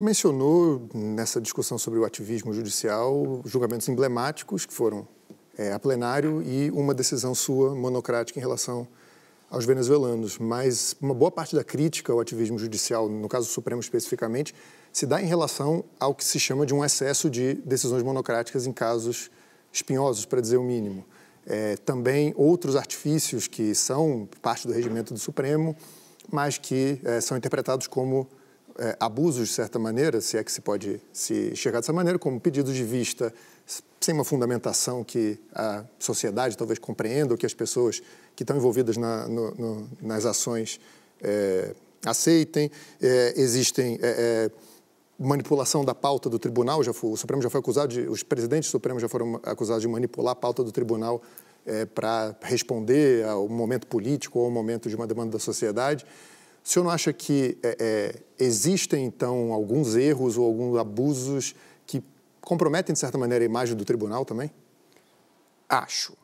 mencionou nessa discussão sobre o ativismo judicial julgamentos emblemáticos que foram é, a plenário e uma decisão sua monocrática em relação aos venezuelanos. Mas uma boa parte da crítica ao ativismo judicial, no caso do Supremo especificamente, se dá em relação ao que se chama de um excesso de decisões monocráticas em casos espinhosos, para dizer o mínimo. É, também outros artifícios que são parte do regimento do Supremo, mas que é, são interpretados como é, abusos, de certa maneira, se é que se pode se chegar dessa maneira, como pedidos de vista sem uma fundamentação que a sociedade talvez compreenda, ou que as pessoas que estão envolvidas na, no, no, nas ações é, aceitem. É, existem é, é, manipulação da pauta do tribunal, já foi, o Supremo já foi acusado de, os presidentes do Supremo já foram acusados de manipular a pauta do tribunal é, para responder ao momento político ou ao momento de uma demanda da sociedade. O senhor não acha que é, é, existem, então, alguns erros ou alguns abusos que comprometem, de certa maneira, a imagem do tribunal também? Acho.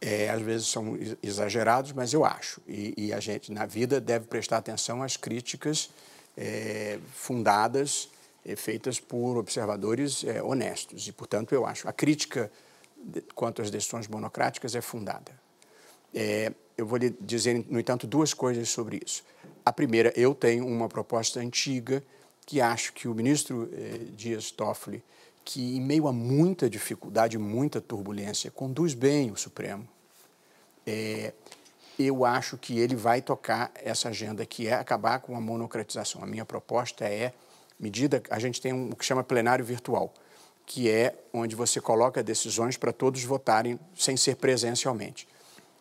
É, às vezes são exagerados, mas eu acho. E, e, a gente, na vida, deve prestar atenção às críticas é, fundadas, é, feitas por observadores é, honestos. E, portanto, eu acho. A crítica quanto às decisões monocráticas é fundada. eu vou lhe dizer, no entanto, duas coisas sobre isso. A primeira, eu tenho uma proposta antiga que acho que o ministro eh, Dias Toffoli, que em meio a muita dificuldade, muita turbulência, conduz bem o Supremo. É, eu acho que ele vai tocar essa agenda, que é acabar com a monocratização. A minha proposta é medida, a gente tem um, o que chama plenário virtual, que é onde você coloca decisões para todos votarem sem ser presencialmente.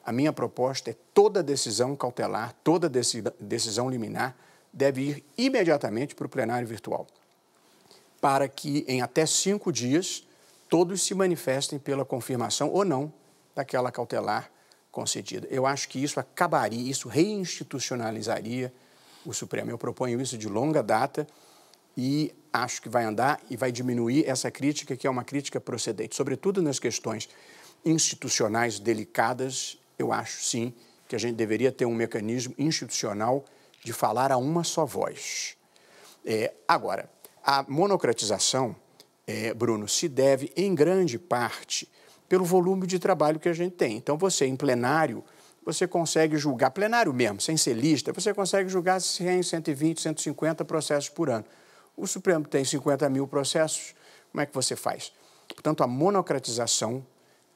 A minha proposta é toda decisão cautelar, toda decisão liminar deve ir imediatamente para o plenário virtual, para que em até cinco dias todos se manifestem pela confirmação ou não daquela cautelar concedida. Eu acho que isso acabaria, isso reinstitucionalizaria o Supremo. Eu proponho isso de longa data e acho que vai andar e vai diminuir essa crítica, que é uma crítica procedente, sobretudo nas questões institucionais delicadas eu acho sim que a gente deveria ter um mecanismo institucional de falar a uma só voz. É, agora, a monocratização, é, Bruno, se deve em grande parte pelo volume de trabalho que a gente tem. Então, você em plenário, você consegue julgar, plenário mesmo, sem ser lista, você consegue julgar 100, 120, 150 processos por ano. O Supremo tem 50 mil processos, como é que você faz? Portanto, a monocratização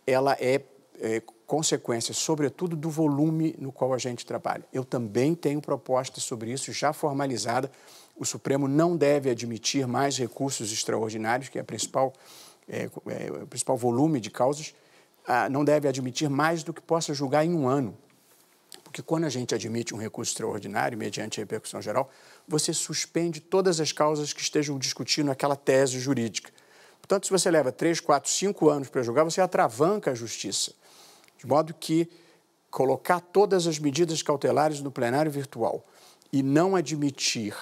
ela é, é consequência, sobretudo, do volume no qual a gente trabalha. Eu também tenho proposta sobre isso já formalizada. O Supremo não deve admitir mais recursos extraordinários, que é, a principal, é, é, o principal volume de causas, ah, não deve admitir mais do que possa julgar em um ano. Porque quando a gente admite um recurso extraordinário, mediante a repercussão geral, você suspende todas as causas que estejam discutindo aquela tese jurídica. Portanto, se você leva 3, 4, 5 anos para julgar, você atravanca a justiça. De modo que colocar todas as medidas cautelares no plenário virtual e não admitir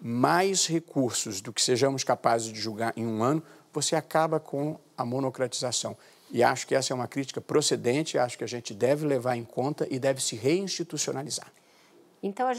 mais recursos do que sejamos capazes de julgar em um ano, você acaba com a monocratização. E acho que essa é uma crítica procedente, acho que a gente deve levar em conta e deve se reinstitucionalizar. Então,